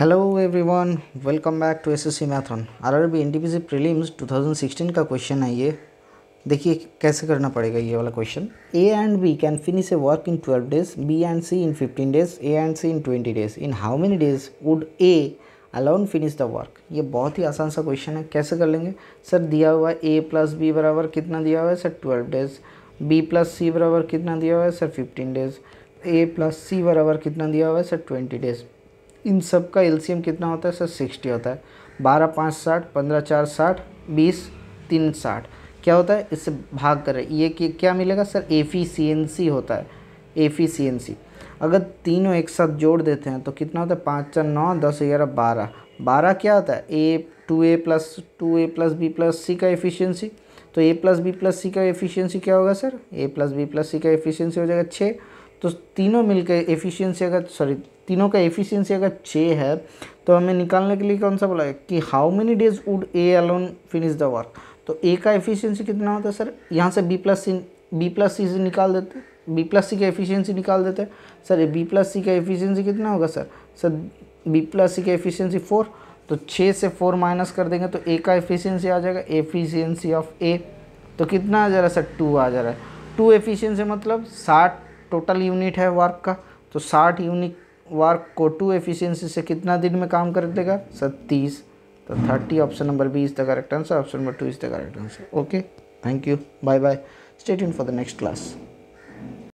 hello everyone welcome back to SSC मैथन RRB NTPC prelims 2016 का question है ये देखिए कैसे करना पड़ेगा ये वाला question A and B can finish a work in 12 days B and C in 15 days A and C in 20 days in how many days would A alone finish the work ये बहुत ही आसान सा क्वेश्चन है कैसे कर लेंगे sir दिया हुआ ए प्लस बी बराबर कितना दिया हुआ है sir twelve days B plus C बराबर कितना दिया हुआ है sir fifteen days A plus C बराबर कितना दिया हुआ है सर ट्वेंटी डेज़ इन सब का एलसीएम कितना होता है सर सिक्सटी होता है बारह पाँच साठ पंद्रह चार साठ बीस तीन साठ क्या होता है इससे भाग करें ये कि क्या मिलेगा सर एफिशिएंसी होता है एफिशिएंसी अगर तीनों एक साथ जोड़ देते हैं तो कितना होता है पाँच चार नौ दस ग्यारह बारह बारह क्या होता है A two A plus two A plus B plus C का एफिशिएंसी तो A plus B plus C का एफिशिएंसी क्या होगा sir A plus B plus C का एफिशिएंसी हो जाएगा छः तो तीनों मिलकर एफिशिएंसी अगर सॉरी तीनों का एफिशिएंसी अगर छः है तो हमें निकालने के लिए कौन सा बोला है कि how many days would A alone finish the work तो ए का एफिशिएंसी कितना होता है सर यहाँ से B plus C B plus C से निकाल देते बी प्लस सी का एफिशिएंसी निकाल देते हैं सर बी प्लस सी का एफिशियंसी कितना होगा sir sir B plus C का एफिशियंसी फोर तो छः से फोर माइनस कर देंगे तो ए का एफिशियंसी आ जाएगा एफिशियंसी ऑफ ए तो कितना आ जा रहा है सर टू आ जा रहा है टू एफिशियंसी मतलब साठ टोटल यूनिट है वर्क का तो साठ यूनिट वर्क को टू एफिशिएंसी से कितना दिन में काम कर देगा सर तीस तो thirty option number B is the correct answer option number two is the correct answer okay thank you bye bye stay इन फॉर द नेक्स्ट क्लास